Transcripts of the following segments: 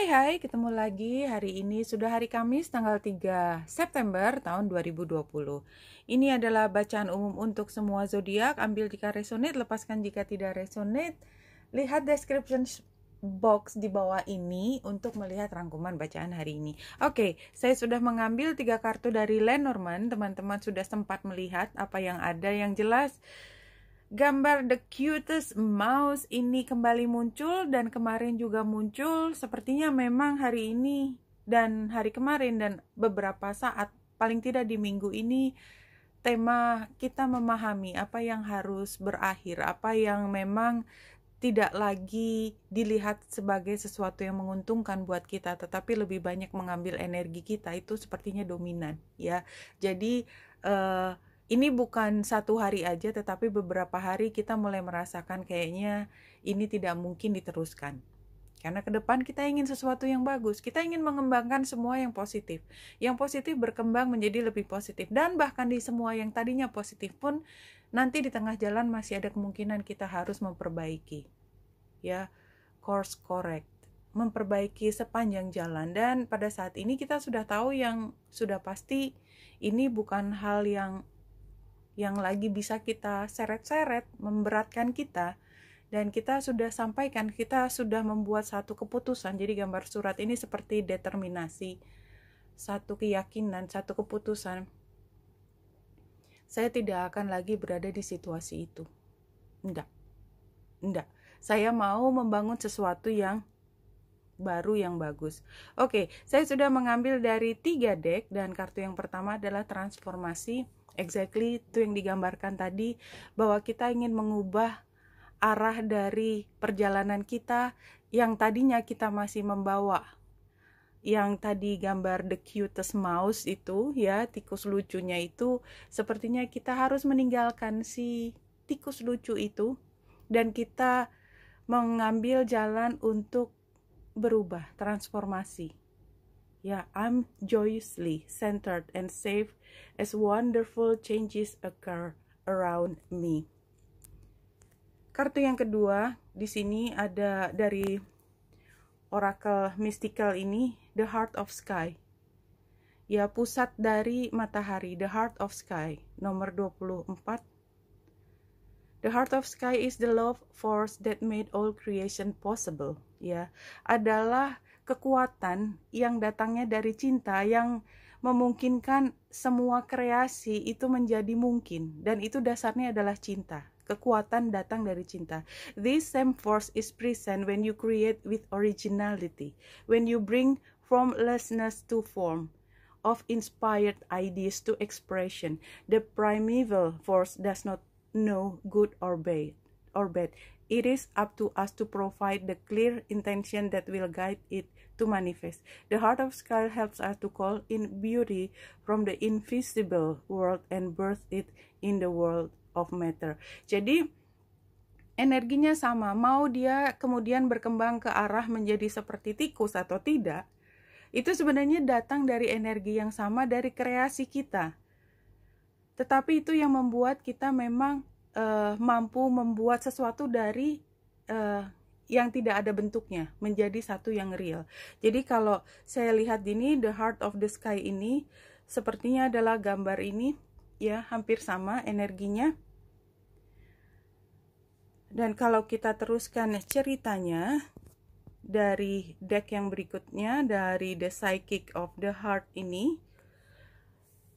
Hai hai, ketemu lagi hari ini sudah hari Kamis tanggal 3 September tahun 2020. Ini adalah bacaan umum untuk semua zodiak, ambil jika resonate, lepaskan jika tidak resonate. Lihat description box di bawah ini untuk melihat rangkuman bacaan hari ini. Oke, okay, saya sudah mengambil tiga kartu dari Lenormand, teman-teman sudah sempat melihat apa yang ada yang jelas gambar the cutest mouse ini kembali muncul dan kemarin juga muncul sepertinya memang hari ini dan hari kemarin dan beberapa saat paling tidak di minggu ini tema kita memahami apa yang harus berakhir apa yang memang tidak lagi dilihat sebagai sesuatu yang menguntungkan buat kita tetapi lebih banyak mengambil energi kita itu sepertinya dominan ya jadi uh, ini bukan satu hari aja tetapi beberapa hari kita mulai merasakan kayaknya ini tidak mungkin diteruskan. Karena ke depan kita ingin sesuatu yang bagus, kita ingin mengembangkan semua yang positif. Yang positif berkembang menjadi lebih positif dan bahkan di semua yang tadinya positif pun nanti di tengah jalan masih ada kemungkinan kita harus memperbaiki. Ya, course correct memperbaiki sepanjang jalan dan pada saat ini kita sudah tahu yang sudah pasti ini bukan hal yang yang lagi bisa kita seret-seret, memberatkan kita, dan kita sudah sampaikan, kita sudah membuat satu keputusan. Jadi gambar surat ini seperti determinasi, satu keyakinan, satu keputusan. Saya tidak akan lagi berada di situasi itu. Enggak. Enggak. Saya mau membangun sesuatu yang baru yang bagus. Oke, saya sudah mengambil dari tiga deck dan kartu yang pertama adalah transformasi exactly itu yang digambarkan tadi bahwa kita ingin mengubah arah dari perjalanan kita yang tadinya kita masih membawa yang tadi gambar the cutest mouse itu ya tikus lucunya itu sepertinya kita harus meninggalkan si tikus lucu itu dan kita mengambil jalan untuk berubah transformasi Yeah, I'm joyously centered and safe as wonderful changes occur around me. Kartu yang kedua, di sini ada dari oracle mystical ini, the heart of sky. Ya, pusat dari matahari, the heart of sky, nomor 24. The heart of sky is the love force that made all creation possible. Ya, adalah kekuatan yang datangnya dari cinta yang memungkinkan semua kreasi itu menjadi mungkin dan itu dasarnya adalah cinta kekuatan datang dari cinta. This same force is present when you create with originality, when you bring formlessness to form, of inspired ideas to expression. The primeval force does not know good or bad, or bad. It is up to us to provide the clear intention that will guide it to manifest. The heart of sky helps us to call in beauty from the invisible world and birth it in the world of matter. Jadi energinya sama, mau dia kemudian berkembang ke arah menjadi seperti tikus atau tidak, itu sebenarnya datang dari energi yang sama dari kreasi kita. Tetapi itu yang membuat kita memang uh, mampu membuat sesuatu dari uh, yang tidak ada bentuknya menjadi satu yang real. Jadi kalau saya lihat ini The Heart of the Sky ini sepertinya adalah gambar ini ya hampir sama energinya. Dan kalau kita teruskan ceritanya dari deck yang berikutnya dari The Psychic of the Heart ini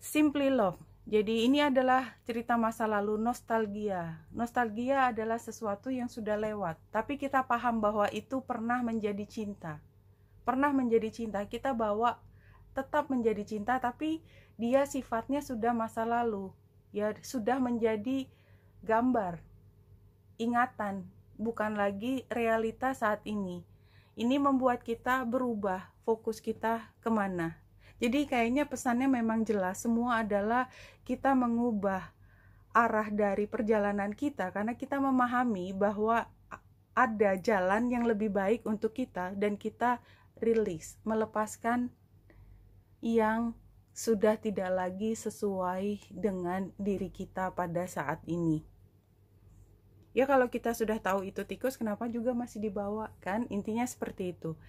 Simply Love jadi ini adalah cerita masa lalu nostalgia. Nostalgia adalah sesuatu yang sudah lewat, tapi kita paham bahwa itu pernah menjadi cinta. Pernah menjadi cinta, kita bawa tetap menjadi cinta tapi dia sifatnya sudah masa lalu. Ya sudah menjadi gambar, ingatan, bukan lagi realita saat ini. Ini membuat kita berubah fokus kita kemana. Jadi kayaknya pesannya memang jelas semua adalah kita mengubah arah dari perjalanan kita karena kita memahami bahwa ada jalan yang lebih baik untuk kita dan kita rilis, melepaskan yang sudah tidak lagi sesuai dengan diri kita pada saat ini. Ya kalau kita sudah tahu itu tikus, kenapa juga masih dibawa kan? Intinya seperti itu.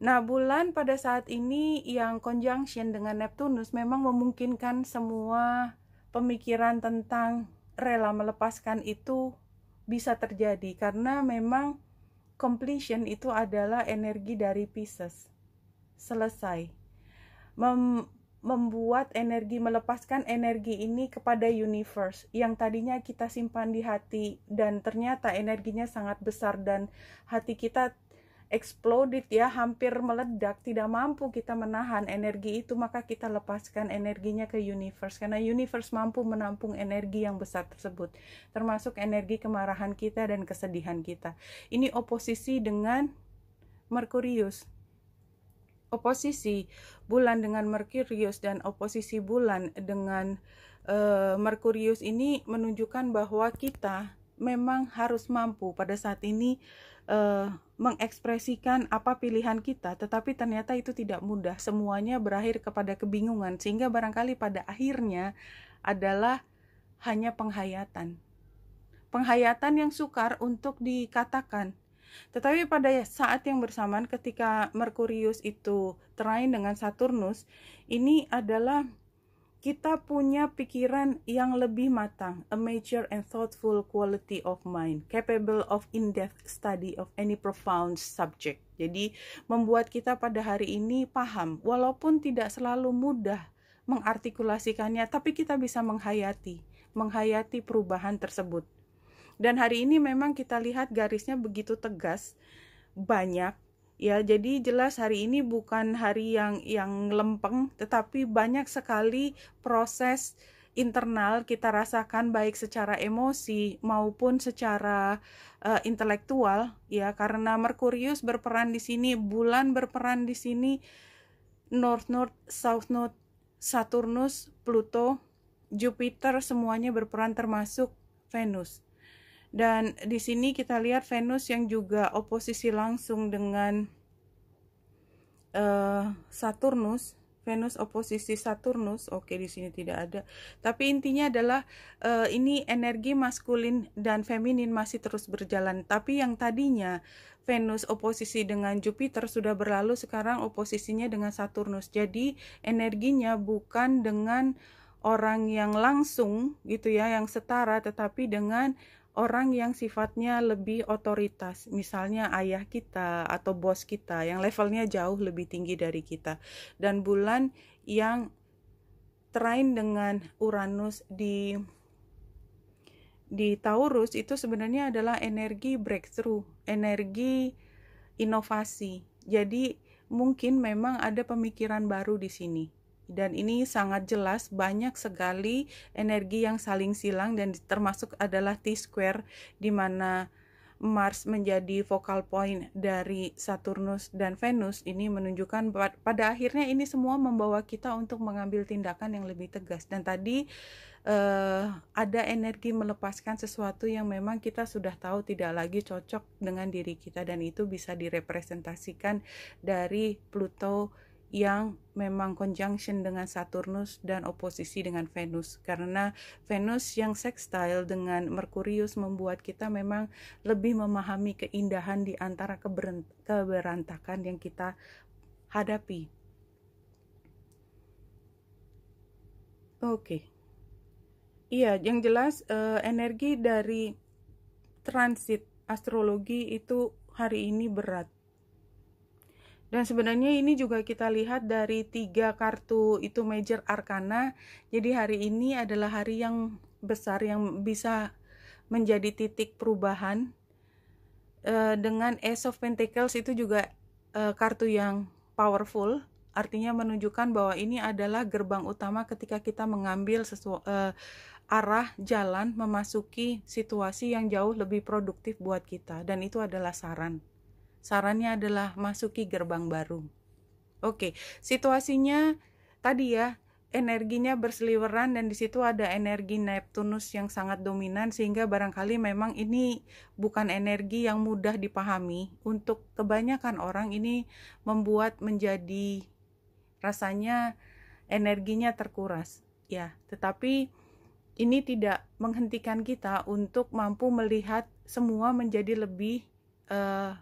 Nah, bulan pada saat ini yang conjunction dengan Neptunus memang memungkinkan semua pemikiran tentang rela melepaskan itu bisa terjadi karena memang completion itu adalah energi dari Pisces. Selesai. Mem membuat energi melepaskan energi ini kepada universe yang tadinya kita simpan di hati dan ternyata energinya sangat besar dan hati kita exploded ya hampir meledak tidak mampu kita menahan energi itu maka kita lepaskan energinya ke universe karena universe mampu menampung energi yang besar tersebut termasuk energi kemarahan kita dan kesedihan kita ini oposisi dengan Merkurius oposisi bulan dengan Merkurius dan oposisi bulan dengan uh, Merkurius ini menunjukkan bahwa kita memang harus mampu pada saat ini uh, mengekspresikan apa pilihan kita, tetapi ternyata itu tidak mudah. Semuanya berakhir kepada kebingungan, sehingga barangkali pada akhirnya adalah hanya penghayatan. Penghayatan yang sukar untuk dikatakan. Tetapi pada saat yang bersamaan ketika Merkurius itu terain dengan Saturnus, ini adalah kita punya pikiran yang lebih matang, a mature and thoughtful quality of mind, capable of in-depth study of any profound subject. Jadi, membuat kita pada hari ini paham, walaupun tidak selalu mudah mengartikulasikannya, tapi kita bisa menghayati, menghayati perubahan tersebut. Dan hari ini memang kita lihat garisnya begitu tegas, banyak, ya jadi jelas hari ini bukan hari yang yang lempeng tetapi banyak sekali proses internal kita rasakan baik secara emosi maupun secara uh, intelektual ya karena Merkurius berperan di sini bulan berperan di sini North North South North Saturnus Pluto Jupiter semuanya berperan termasuk Venus dan di sini kita lihat Venus yang juga oposisi langsung dengan uh, Saturnus. Venus oposisi Saturnus. Oke, di sini tidak ada. Tapi intinya adalah uh, ini energi maskulin dan feminin masih terus berjalan. Tapi yang tadinya Venus oposisi dengan Jupiter sudah berlalu, sekarang oposisinya dengan Saturnus. Jadi energinya bukan dengan orang yang langsung gitu ya, yang setara tetapi dengan orang yang sifatnya lebih otoritas, misalnya ayah kita atau bos kita yang levelnya jauh lebih tinggi dari kita, dan bulan yang terain dengan Uranus di di Taurus itu sebenarnya adalah energi breakthrough, energi inovasi. Jadi mungkin memang ada pemikiran baru di sini dan ini sangat jelas banyak sekali energi yang saling silang dan termasuk adalah T square di mana Mars menjadi focal point dari Saturnus dan Venus ini menunjukkan pada akhirnya ini semua membawa kita untuk mengambil tindakan yang lebih tegas dan tadi eh, ada energi melepaskan sesuatu yang memang kita sudah tahu tidak lagi cocok dengan diri kita dan itu bisa direpresentasikan dari Pluto yang memang conjunction dengan Saturnus dan oposisi dengan Venus karena Venus yang sextile dengan Merkurius membuat kita memang lebih memahami keindahan di antara keberantakan yang kita hadapi. Oke. Okay. Iya, yang jelas uh, energi dari transit astrologi itu hari ini berat dan sebenarnya ini juga kita lihat dari tiga kartu itu major arcana. Jadi hari ini adalah hari yang besar yang bisa menjadi titik perubahan. E, dengan Ace of Pentacles itu juga e, kartu yang powerful. Artinya menunjukkan bahwa ini adalah gerbang utama ketika kita mengambil sesu- e, eh, arah jalan memasuki situasi yang jauh lebih produktif buat kita. Dan itu adalah saran sarannya adalah masuki gerbang baru. Oke, situasinya tadi ya, energinya berseliweran dan di situ ada energi Neptunus yang sangat dominan sehingga barangkali memang ini bukan energi yang mudah dipahami. Untuk kebanyakan orang ini membuat menjadi rasanya energinya terkuras ya, tetapi ini tidak menghentikan kita untuk mampu melihat semua menjadi lebih uh,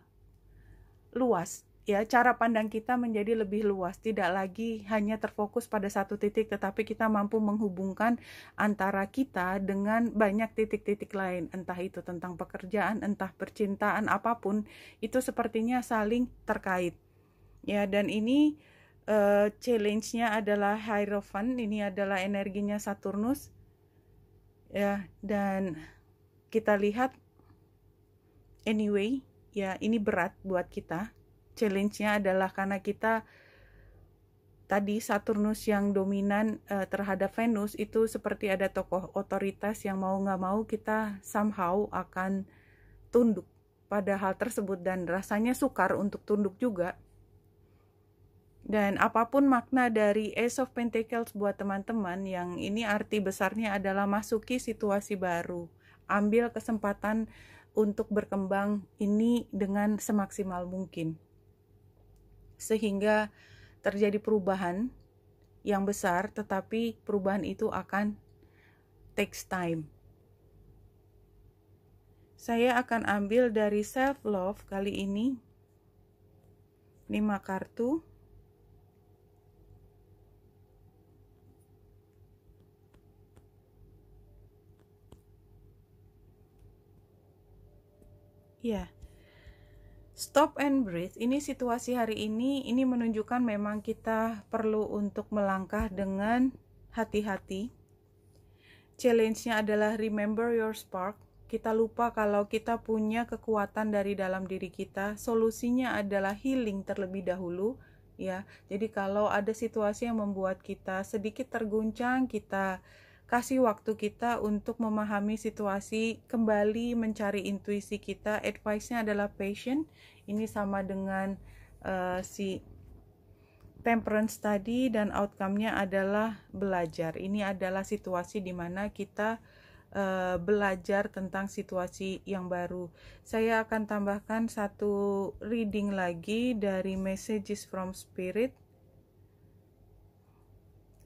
luas ya cara pandang kita menjadi lebih luas tidak lagi hanya terfokus pada satu titik tetapi kita mampu menghubungkan antara kita dengan banyak titik-titik lain entah itu tentang pekerjaan entah percintaan apapun itu sepertinya saling terkait ya dan ini uh, challenge-nya adalah Hierophant ini adalah energinya Saturnus ya dan kita lihat anyway ya ini berat buat kita. Challenge-nya adalah karena kita tadi Saturnus yang dominan uh, terhadap Venus itu seperti ada tokoh otoritas yang mau nggak mau kita somehow akan tunduk pada hal tersebut dan rasanya sukar untuk tunduk juga. Dan apapun makna dari Ace of Pentacles buat teman-teman yang ini arti besarnya adalah masuki situasi baru, ambil kesempatan untuk berkembang ini dengan semaksimal mungkin, sehingga terjadi perubahan yang besar, tetapi perubahan itu akan takes time. Saya akan ambil dari self love kali ini 5 kartu Ya, Stop and breathe. Ini situasi hari ini ini menunjukkan memang kita perlu untuk melangkah dengan hati-hati. Challenge-nya adalah remember your spark. Kita lupa kalau kita punya kekuatan dari dalam diri kita. Solusinya adalah healing terlebih dahulu, ya. Jadi kalau ada situasi yang membuat kita sedikit terguncang, kita kasih waktu kita untuk memahami situasi, kembali mencari intuisi kita. Advice-nya adalah patient. Ini sama dengan uh, si temperance tadi dan outcome-nya adalah belajar. Ini adalah situasi di mana kita uh, belajar tentang situasi yang baru. Saya akan tambahkan satu reading lagi dari Messages from Spirit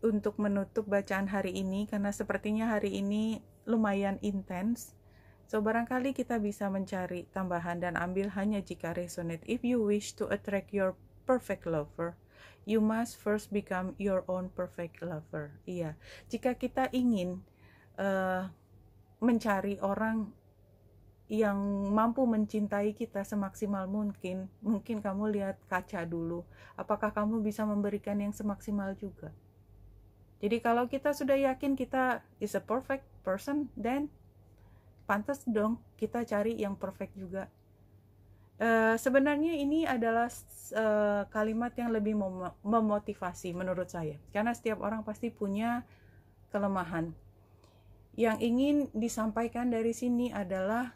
untuk menutup bacaan hari ini karena sepertinya hari ini lumayan intens. So barangkali kita bisa mencari tambahan dan ambil hanya jika resonate. If you wish to attract your perfect lover, you must first become your own perfect lover. Iya, jika kita ingin uh, mencari orang yang mampu mencintai kita semaksimal mungkin, mungkin kamu lihat kaca dulu. Apakah kamu bisa memberikan yang semaksimal juga? Jadi kalau kita sudah yakin kita is a perfect person, then pantas dong kita cari yang perfect juga. Uh, sebenarnya ini adalah uh, kalimat yang lebih mem memotivasi menurut saya, karena setiap orang pasti punya kelemahan. Yang ingin disampaikan dari sini adalah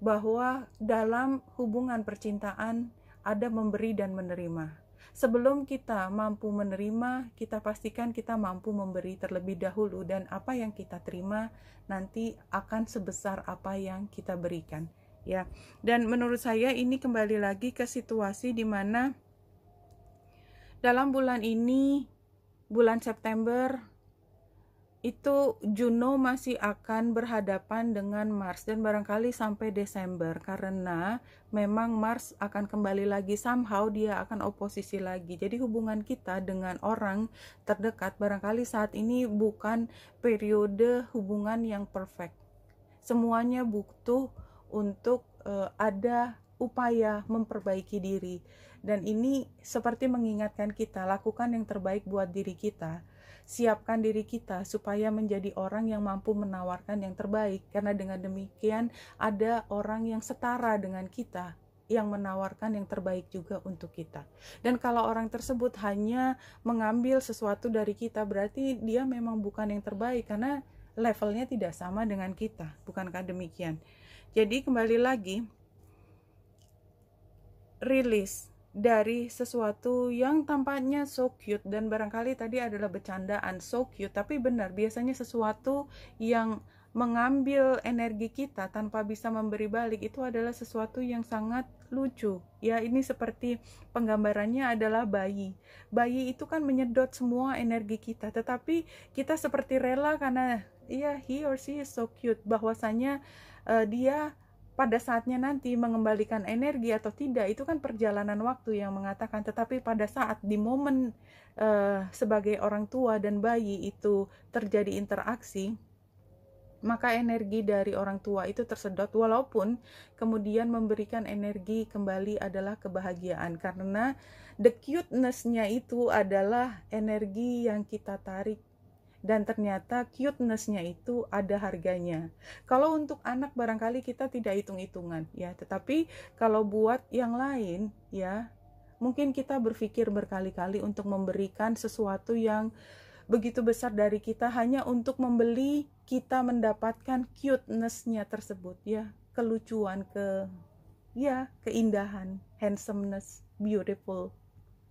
bahwa dalam hubungan percintaan ada memberi dan menerima Sebelum kita mampu menerima, kita pastikan kita mampu memberi terlebih dahulu, dan apa yang kita terima nanti akan sebesar apa yang kita berikan. Ya, dan menurut saya ini kembali lagi ke situasi di mana dalam bulan ini, bulan September, itu Juno masih akan berhadapan dengan Mars dan barangkali sampai Desember karena memang Mars akan kembali lagi somehow dia akan oposisi lagi. Jadi hubungan kita dengan orang terdekat barangkali saat ini bukan periode hubungan yang perfect. Semuanya butuh untuk uh, ada upaya memperbaiki diri dan ini seperti mengingatkan kita lakukan yang terbaik buat diri kita siapkan diri kita supaya menjadi orang yang mampu menawarkan yang terbaik karena dengan demikian ada orang yang setara dengan kita yang menawarkan yang terbaik juga untuk kita. Dan kalau orang tersebut hanya mengambil sesuatu dari kita, berarti dia memang bukan yang terbaik karena levelnya tidak sama dengan kita. Bukankah demikian? Jadi kembali lagi, rilis dari sesuatu yang tampaknya so cute dan barangkali tadi adalah bercandaan so cute tapi benar biasanya sesuatu yang mengambil energi kita tanpa bisa memberi balik itu adalah sesuatu yang sangat lucu ya ini seperti penggambarannya adalah bayi bayi itu kan menyedot semua energi kita tetapi kita seperti rela karena ya yeah, he or she is so cute bahwasanya uh, dia pada saatnya nanti mengembalikan energi atau tidak itu kan perjalanan waktu yang mengatakan tetapi pada saat di momen uh, sebagai orang tua dan bayi itu terjadi interaksi maka energi dari orang tua itu tersedot walaupun kemudian memberikan energi kembali adalah kebahagiaan karena the cuteness-nya itu adalah energi yang kita tarik dan ternyata cutenessnya itu ada harganya. Kalau untuk anak barangkali kita tidak hitung-hitungan ya, tetapi kalau buat yang lain ya, mungkin kita berpikir berkali-kali untuk memberikan sesuatu yang begitu besar dari kita hanya untuk membeli kita mendapatkan cutenessnya tersebut ya, kelucuan ke ya, keindahan, handsomeness, beautiful,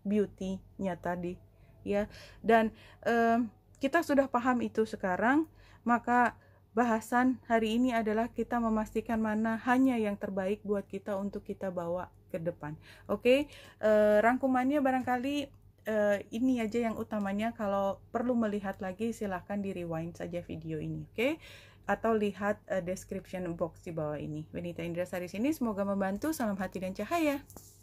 beauty-nya tadi ya. Dan um, kita sudah paham itu sekarang, maka bahasan hari ini adalah kita memastikan mana hanya yang terbaik buat kita untuk kita bawa ke depan. Oke, okay? Eh, rangkumannya barangkali eh, ini aja yang utamanya kalau perlu melihat lagi silahkan di rewind saja video ini oke okay? atau lihat eh, description box di bawah ini Benita Indra Sari sini semoga membantu salam hati dan cahaya